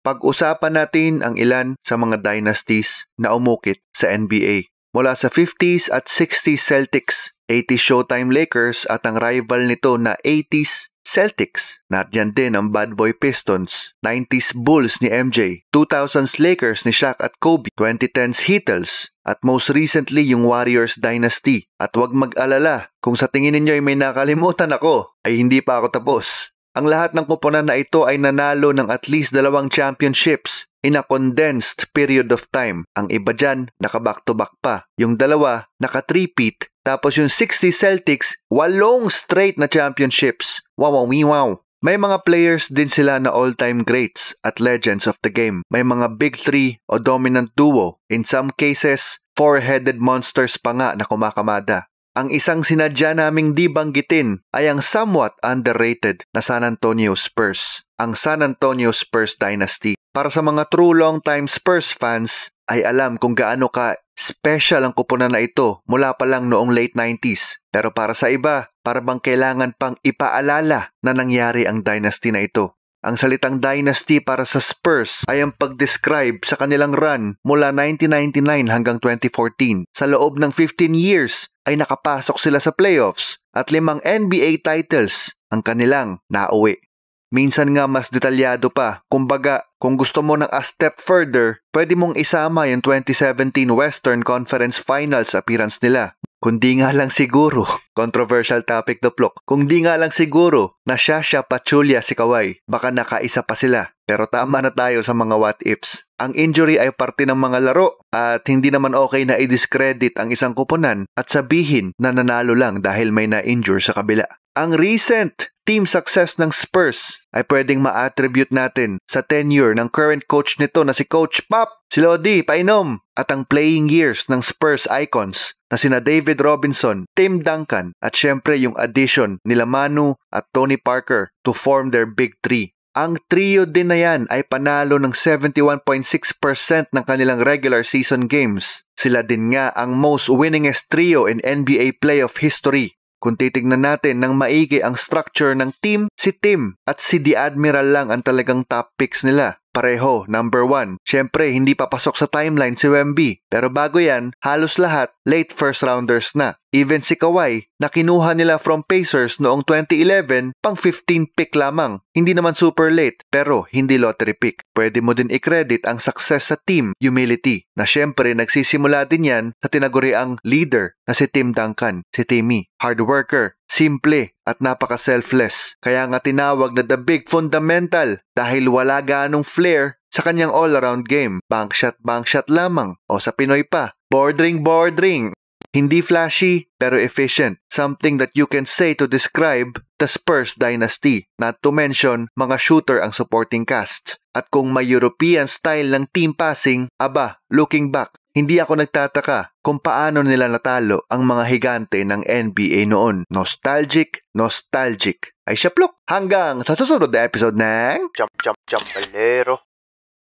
Pag-usapan natin ang ilan sa mga dynasties na umukit sa NBA. Mula sa 50s at 60s Celtics, 80s Showtime Lakers at ang rival nito na 80s Celtics. Nandiyan din ang Bad Boy Pistons, 90s Bulls ni MJ, 2000s Lakers ni Shaq at Kobe, 2010s Heatles, at most recently yung Warriors Dynasty. At huwag mag-alala, kung sa tingin ninyo ay may nakalimutan ako, ay hindi pa ako tapos. Ang lahat ng koponan na ito ay nanalo ng at least dalawang championships in a condensed period of time. Ang iba dyan, naka-back-to-back pa. Yung dalawa, naka-three-peat. Tapos yung 60 Celtics, walong straight na championships. Wow, wow, wow. May mga players din sila na all-time greats at legends of the game. May mga big three o dominant duo. In some cases, four-headed monsters pa nga na kumakamada. Ang isang sinadya naming di banggitin ay ang somewhat underrated na San Antonio Spurs, ang San Antonio Spurs Dynasty. Para sa mga true long-time Spurs fans, ay alam kung gaano ka special ang kuponan na ito mula pa lang noong late 90s. Pero para sa iba, para bang kailangan pang ipaalala na nangyari ang dynasty na ito. Ang salitang dynasty para sa Spurs ay ang pag-describe sa kanilang run mula 1999 hanggang 2014. Sa loob ng 15 years ay nakapasok sila sa playoffs at limang NBA titles ang kanilang nauwi. Minsan nga mas detalyado pa. Kumbaga, kung gusto mo ng a step further, pwede mong isama yung 2017 Western Conference Finals appearance nila Kundi nga lang siguro, controversial topic to plok, kung di nga lang siguro na siya siya patsulya si Kawai, baka nakaisa pa sila. Pero tama na tayo sa mga what ifs. Ang injury ay parte ng mga laro at hindi naman okay na i-discredit ang isang kuponan at sabihin na nanalo lang dahil may na-injure sa kabila. Ang recent team success ng Spurs ay pwedeng ma-attribute natin sa tenure ng current coach nito na si Coach Pop, si Lodi Painom at ang playing years ng Spurs icons na sina David Robinson, Tim Duncan at syempre yung addition nila Manu at Tony Parker to form their big three. Ang trio din na yan ay panalo ng 71.6% ng kanilang regular season games. Sila din nga ang most winningest trio in NBA playoff history kung titignan natin ng maigi ang structure ng team, si Tim at si The Admiral lang ang talagang top picks nila. Pareho, number 1. syempre hindi papasok sa timeline si Wemby. Pero bago yan, halos lahat late first rounders na. Even si Kawhi na kinuha nila from Pacers noong 2011 pang 15 pick lamang. Hindi naman super late pero hindi lottery pick. Pwede mo din i-credit ang success sa team, humility, na syempre nagsisimula din yan sa tinaguriang leader na si Tim Duncan, si Timmy, hard worker, simple at napaka-selfless. Kaya nga tinawag na the big fundamental dahil wala ganong flair sa kanyang all-around game. Bank shot, bank shot lamang. O sa Pinoy pa, bordering, bordering. Hindi flashy pero efficient, something that you can say to describe the Spurs dynasty. Not to mention, mga shooter ang supporting cast. At kung may European style ng team passing, aba, looking back, hindi ako nagtataka kung paano nila natalo ang mga higante ng NBA noon. Nostalgic, nostalgic. Ay siya Hanggang sa susunod na episode ng Jump Jump Jump Palero.